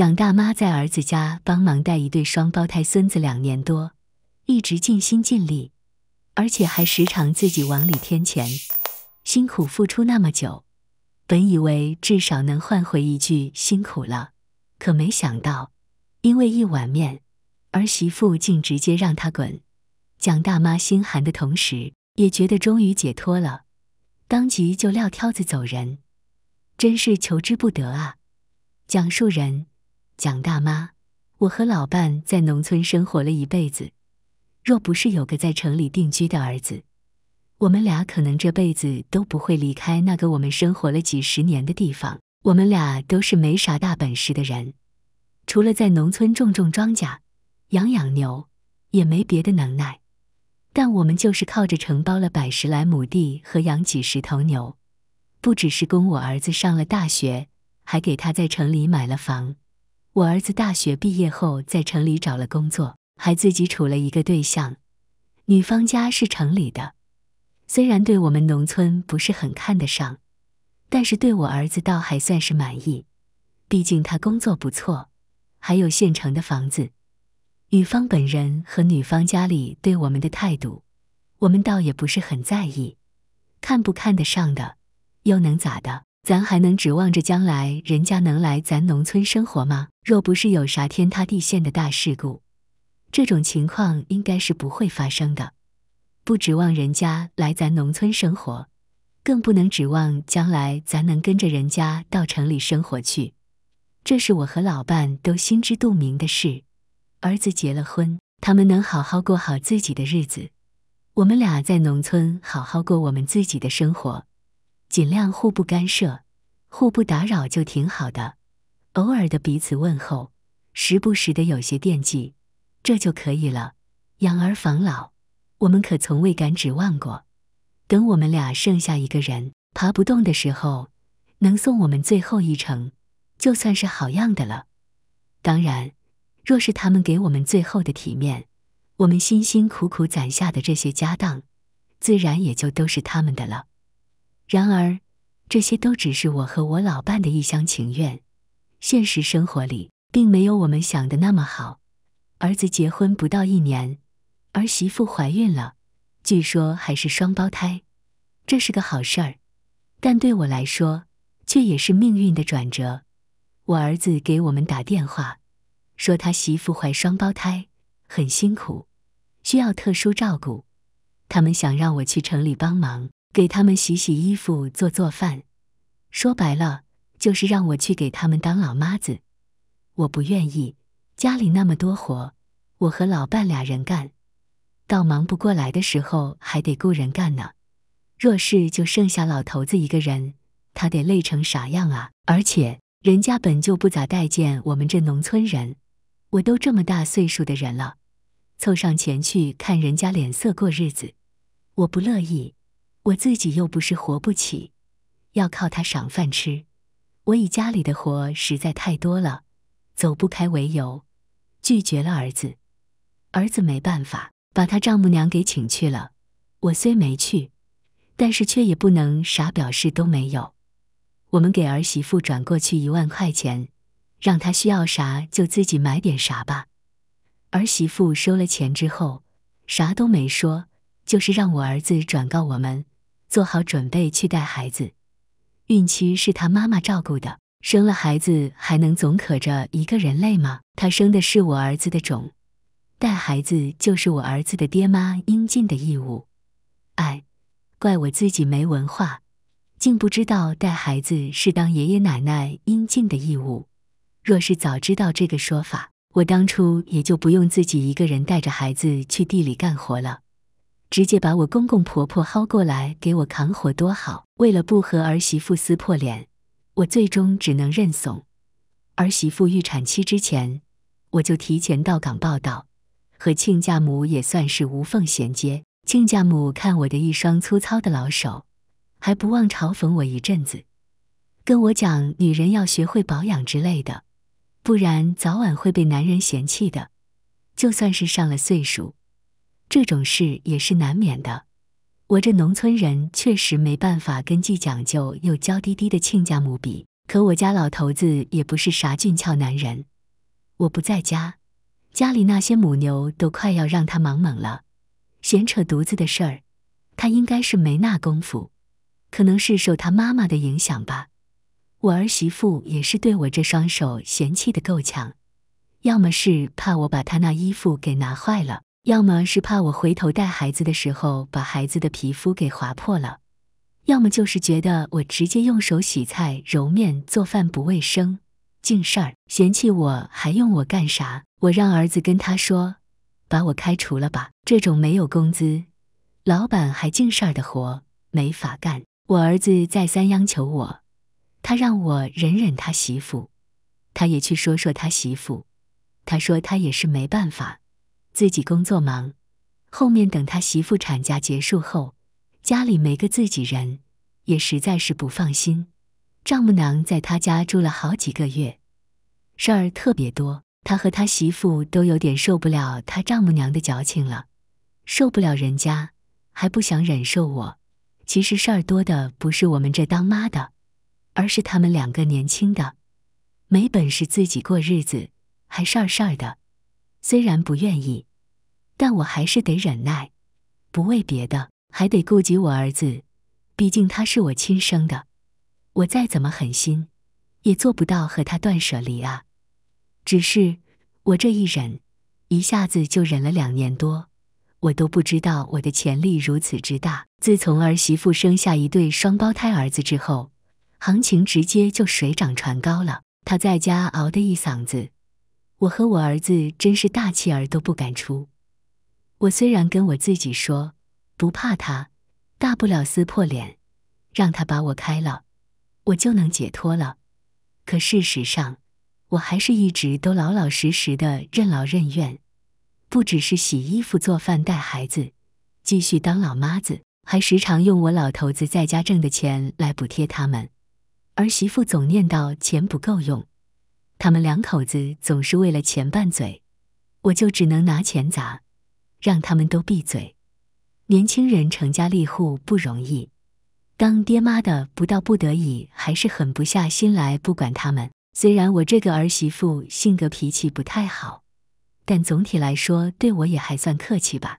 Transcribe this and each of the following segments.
蒋大妈在儿子家帮忙带一对双胞胎孙子两年多，一直尽心尽力，而且还时常自己往里添钱，辛苦付出那么久，本以为至少能换回一句辛苦了，可没想到，因为一碗面，儿媳妇竟直接让她滚。蒋大妈心寒的同时，也觉得终于解脱了，当即就撂挑子走人，真是求之不得啊！讲述人。蒋大妈，我和老伴在农村生活了一辈子，若不是有个在城里定居的儿子，我们俩可能这辈子都不会离开那个我们生活了几十年的地方。我们俩都是没啥大本事的人，除了在农村种种庄稼、养养牛，也没别的能耐。但我们就是靠着承包了百十来亩地和养几十头牛，不只是供我儿子上了大学，还给他在城里买了房。我儿子大学毕业后，在城里找了工作，还自己处了一个对象。女方家是城里的，虽然对我们农村不是很看得上，但是对我儿子倒还算是满意。毕竟他工作不错，还有现成的房子。女方本人和女方家里对我们的态度，我们倒也不是很在意。看不看得上的，又能咋的？咱还能指望着将来人家能来咱农村生活吗？若不是有啥天塌地陷的大事故，这种情况应该是不会发生的。不指望人家来咱农村生活，更不能指望将来咱能跟着人家到城里生活去。这是我和老伴都心知肚明的事。儿子结了婚，他们能好好过好自己的日子，我们俩在农村好好过我们自己的生活。尽量互不干涉，互不打扰就挺好的。偶尔的彼此问候，时不时的有些惦记，这就可以了。养儿防老，我们可从未敢指望过。等我们俩剩下一个人爬不动的时候，能送我们最后一程，就算是好样的了。当然，若是他们给我们最后的体面，我们辛辛苦苦攒下的这些家当，自然也就都是他们的了。然而，这些都只是我和我老伴的一厢情愿，现实生活里并没有我们想的那么好。儿子结婚不到一年，儿媳妇怀孕了，据说还是双胞胎，这是个好事儿，但对我来说却也是命运的转折。我儿子给我们打电话，说他媳妇怀双胞胎，很辛苦，需要特殊照顾，他们想让我去城里帮忙。给他们洗洗衣服、做做饭，说白了就是让我去给他们当老妈子。我不愿意，家里那么多活，我和老伴俩人干，到忙不过来的时候还得雇人干呢。若是就剩下老头子一个人，他得累成啥样啊？而且人家本就不咋待见我们这农村人，我都这么大岁数的人了，凑上前去看人家脸色过日子，我不乐意。我自己又不是活不起，要靠他赏饭吃。我以家里的活实在太多了，走不开为由，拒绝了儿子。儿子没办法，把他丈母娘给请去了。我虽没去，但是却也不能啥表示都没有。我们给儿媳妇转过去一万块钱，让她需要啥就自己买点啥吧。儿媳妇收了钱之后，啥都没说，就是让我儿子转告我们。做好准备去带孩子，孕期是他妈妈照顾的，生了孩子还能总可着一个人累吗？他生的是我儿子的种，带孩子就是我儿子的爹妈应尽的义务。哎，怪我自己没文化，竟不知道带孩子是当爷爷奶奶应尽的义务。若是早知道这个说法，我当初也就不用自己一个人带着孩子去地里干活了。直接把我公公婆婆薅过来给我扛活多好！为了不和儿媳妇撕破脸，我最终只能认怂。儿媳妇预产期之前，我就提前到岗报道，和亲家母也算是无缝衔接。亲家母看我的一双粗糙的老手，还不忘嘲讽我一阵子，跟我讲女人要学会保养之类的，不然早晚会被男人嫌弃的。就算是上了岁数。这种事也是难免的，我这农村人确实没办法跟既讲究又娇滴滴的亲家母比。可我家老头子也不是啥俊俏男人，我不在家，家里那些母牛都快要让他忙懵了，闲扯犊子的事儿，他应该是没那功夫，可能是受他妈妈的影响吧。我儿媳妇也是对我这双手嫌弃的够呛，要么是怕我把她那衣服给拿坏了。要么是怕我回头带孩子的时候把孩子的皮肤给划破了，要么就是觉得我直接用手洗菜、揉面、做饭不卫生，净事儿，嫌弃我还用我干啥？我让儿子跟他说，把我开除了吧。这种没有工资、老板还净事儿的活没法干。我儿子再三央求我，他让我忍忍他媳妇，他也去说说他媳妇。他说他也是没办法。自己工作忙，后面等他媳妇产假结束后，家里没个自己人，也实在是不放心。丈母娘在他家住了好几个月，事儿特别多，他和他媳妇都有点受不了他丈母娘的矫情了，受不了人家还不想忍受我。其实事儿多的不是我们这当妈的，而是他们两个年轻的，没本事自己过日子，还事儿事儿的。虽然不愿意，但我还是得忍耐，不为别的，还得顾及我儿子，毕竟他是我亲生的，我再怎么狠心，也做不到和他断舍离啊。只是我这一忍，一下子就忍了两年多，我都不知道我的潜力如此之大。自从儿媳妇生下一对双胞胎儿子之后，行情直接就水涨船高了。他在家熬得一嗓子。我和我儿子真是大气儿都不敢出。我虽然跟我自己说不怕他，大不了撕破脸，让他把我开了，我就能解脱了。可事实上，我还是一直都老老实实的任劳任怨，不只是洗衣服、做饭、带孩子，继续当老妈子，还时常用我老头子在家挣的钱来补贴他们。儿媳妇总念叨钱不够用。他们两口子总是为了钱拌嘴，我就只能拿钱砸，让他们都闭嘴。年轻人成家立户不容易，当爹妈的不到不得已，还是狠不下心来不管他们。虽然我这个儿媳妇性格脾气不太好，但总体来说对我也还算客气吧。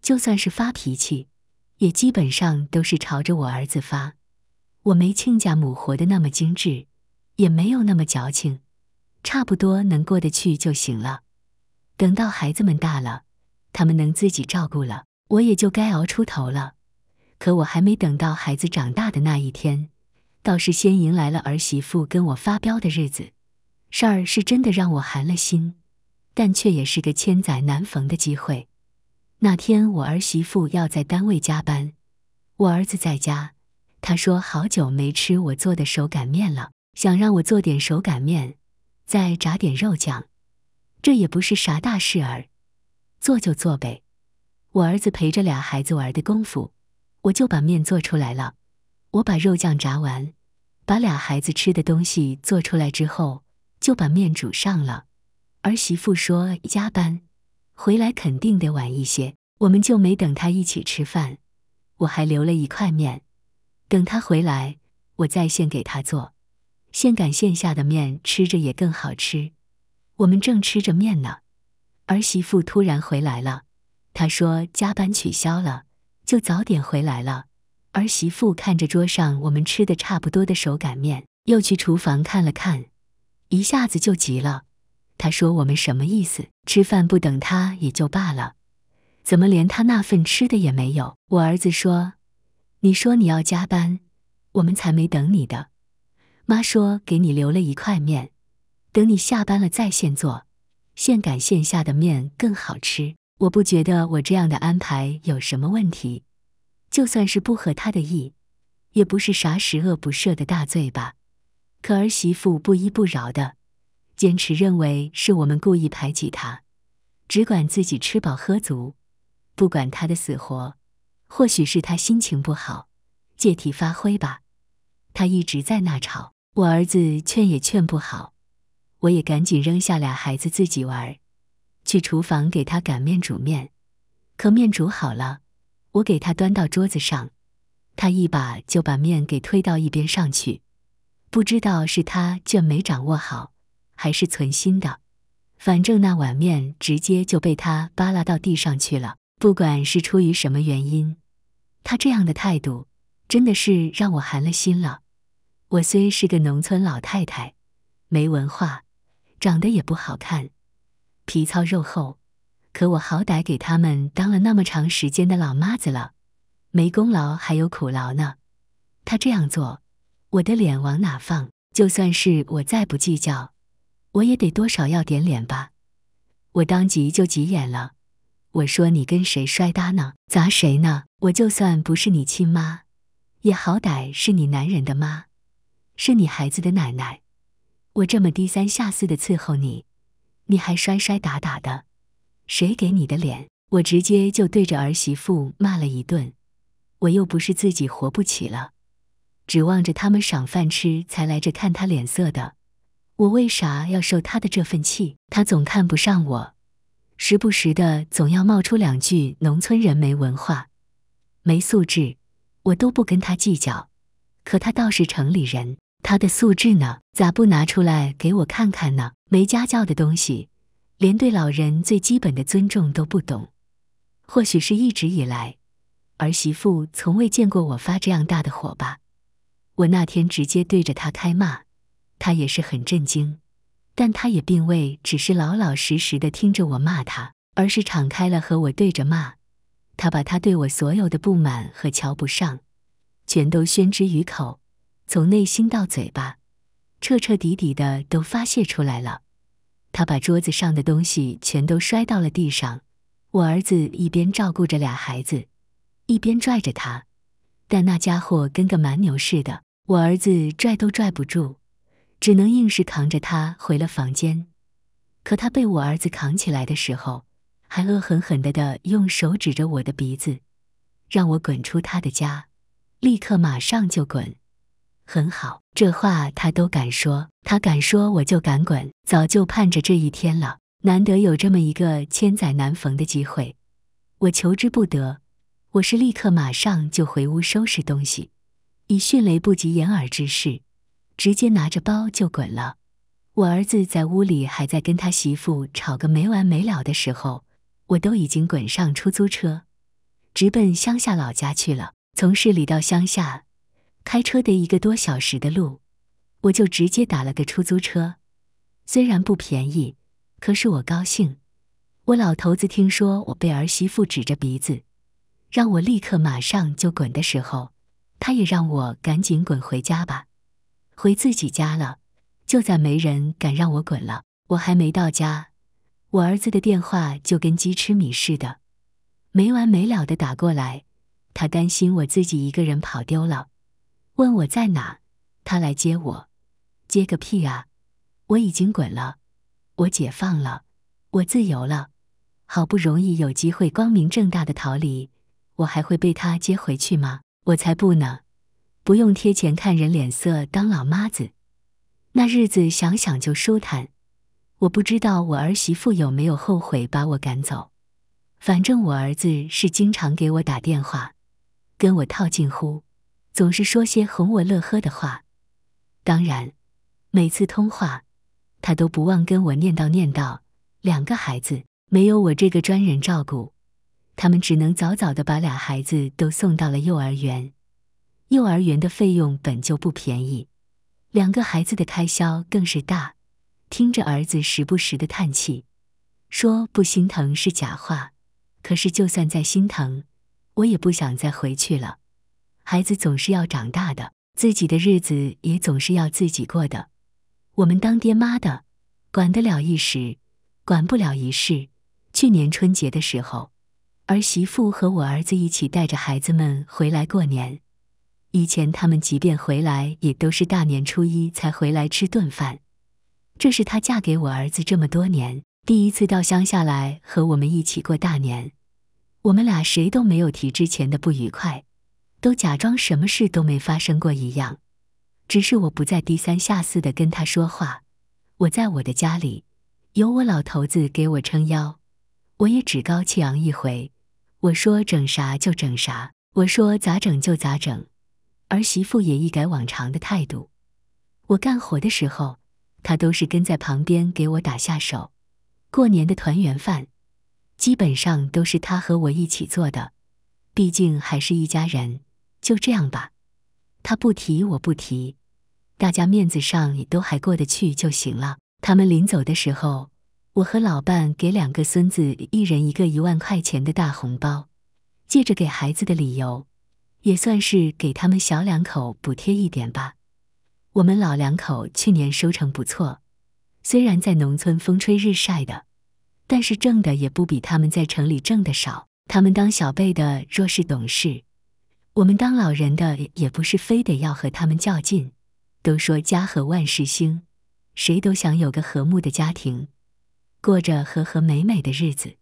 就算是发脾气，也基本上都是朝着我儿子发。我没亲家母活的那么精致，也没有那么矫情。差不多能过得去就行了。等到孩子们大了，他们能自己照顾了，我也就该熬出头了。可我还没等到孩子长大的那一天，倒是先迎来了儿媳妇跟我发飙的日子。事儿是真的让我寒了心，但却也是个千载难逢的机会。那天我儿媳妇要在单位加班，我儿子在家，他说好久没吃我做的手擀面了，想让我做点手擀面。再炸点肉酱，这也不是啥大事儿，做就做呗。我儿子陪着俩孩子玩的功夫，我就把面做出来了。我把肉酱炸完，把俩孩子吃的东西做出来之后，就把面煮上了。儿媳妇说加班，回来肯定得晚一些，我们就没等他一起吃饭。我还留了一块面，等他回来，我再现给他做。现擀现下的面吃着也更好吃。我们正吃着面呢，儿媳妇突然回来了。她说加班取消了，就早点回来了。儿媳妇看着桌上我们吃的差不多的手擀面，又去厨房看了看，一下子就急了。他说我们什么意思？吃饭不等他也就罢了，怎么连他那份吃的也没有？我儿子说：“你说你要加班，我们才没等你的。”妈说给你留了一块面，等你下班了再现做，现擀现下的面更好吃。我不觉得我这样的安排有什么问题，就算是不合他的意，也不是啥十恶不赦的大罪吧。可儿媳妇不依不饶的，坚持认为是我们故意排挤她，只管自己吃饱喝足，不管她的死活。或许是他心情不好，借题发挥吧。他一直在那吵。我儿子劝也劝不好，我也赶紧扔下俩孩子自己玩儿，去厨房给他擀面煮面。可面煮好了，我给他端到桌子上，他一把就把面给推到一边上去。不知道是他就没掌握好，还是存心的，反正那碗面直接就被他扒拉到地上去了。不管是出于什么原因，他这样的态度，真的是让我寒了心了。我虽是个农村老太太，没文化，长得也不好看，皮糙肉厚，可我好歹给他们当了那么长时间的老妈子了，没功劳还有苦劳呢。他这样做，我的脸往哪放？就算是我再不计较，我也得多少要点脸吧。我当即就急眼了，我说：“你跟谁摔打呢？砸谁呢？我就算不是你亲妈，也好歹是你男人的妈。”是你孩子的奶奶，我这么低三下四的伺候你，你还摔摔打打的，谁给你的脸？我直接就对着儿媳妇骂了一顿。我又不是自己活不起了，指望着他们赏饭吃才来这看他脸色的，我为啥要受他的这份气？他总看不上我，时不时的总要冒出两句“农村人没文化，没素质”，我都不跟他计较，可他倒是城里人。他的素质呢？咋不拿出来给我看看呢？没家教的东西，连对老人最基本的尊重都不懂。或许是一直以来，儿媳妇从未见过我发这样大的火吧。我那天直接对着他开骂，他也是很震惊，但他也并未只是老老实实的听着我骂他，而是敞开了和我对着骂。他把他对我所有的不满和瞧不上，全都宣之于口。从内心到嘴巴，彻彻底底的都发泄出来了。他把桌子上的东西全都摔到了地上。我儿子一边照顾着俩孩子，一边拽着他，但那家伙跟个蛮牛似的，我儿子拽都拽不住，只能硬是扛着他回了房间。可他被我儿子扛起来的时候，还恶狠狠的的用手指着我的鼻子，让我滚出他的家，立刻马上就滚。很好，这话他都敢说，他敢说我就敢滚，早就盼着这一天了。难得有这么一个千载难逢的机会，我求之不得。我是立刻马上就回屋收拾东西，以迅雷不及掩耳之势，直接拿着包就滚了。我儿子在屋里还在跟他媳妇吵个没完没了的时候，我都已经滚上出租车，直奔乡下老家去了。从市里到乡下。开车得一个多小时的路，我就直接打了个出租车。虽然不便宜，可是我高兴。我老头子听说我被儿媳妇指着鼻子，让我立刻马上就滚的时候，他也让我赶紧滚回家吧，回自己家了，就再没人敢让我滚了。我还没到家，我儿子的电话就跟鸡吃米似的，没完没了的打过来。他担心我自己一个人跑丢了。问我在哪？他来接我？接个屁啊！我已经滚了，我解放了，我自由了。好不容易有机会光明正大的逃离，我还会被他接回去吗？我才不呢！不用贴钱看人脸色当老妈子，那日子想想就舒坦。我不知道我儿媳妇有没有后悔把我赶走，反正我儿子是经常给我打电话，跟我套近乎。总是说些哄我乐呵的话。当然，每次通话，他都不忘跟我念叨念叨：两个孩子没有我这个专人照顾，他们只能早早的把俩孩子都送到了幼儿园。幼儿园的费用本就不便宜，两个孩子的开销更是大。听着儿子时不时的叹气，说不心疼是假话。可是就算再心疼，我也不想再回去了。孩子总是要长大的，自己的日子也总是要自己过的。我们当爹妈的，管得了一时，管不了一世。去年春节的时候，儿媳妇和我儿子一起带着孩子们回来过年。以前他们即便回来，也都是大年初一才回来吃顿饭。这是她嫁给我儿子这么多年，第一次到乡下来和我们一起过大年。我们俩谁都没有提之前的不愉快。都假装什么事都没发生过一样，只是我不再低三下四的跟他说话。我在我的家里，有我老头子给我撑腰，我也趾高气昂一回。我说整啥就整啥，我说咋整就咋整。儿媳妇也一改往常的态度，我干活的时候，她都是跟在旁边给我打下手。过年的团圆饭，基本上都是她和我一起做的，毕竟还是一家人。就这样吧，他不提我不提，大家面子上也都还过得去就行了。他们临走的时候，我和老伴给两个孙子一人一个一万块钱的大红包，借着给孩子的理由，也算是给他们小两口补贴一点吧。我们老两口去年收成不错，虽然在农村风吹日晒的，但是挣的也不比他们在城里挣的少。他们当小辈的若是懂事。我们当老人的也不是非得要和他们较劲。都说家和万事兴，谁都想有个和睦的家庭，过着和和美美的日子。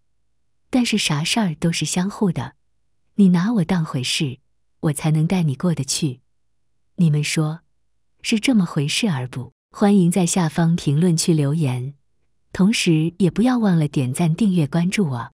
但是啥事儿都是相互的，你拿我当回事，我才能带你过得去。你们说，是这么回事儿不？欢迎在下方评论区留言，同时也不要忘了点赞、订阅、关注我。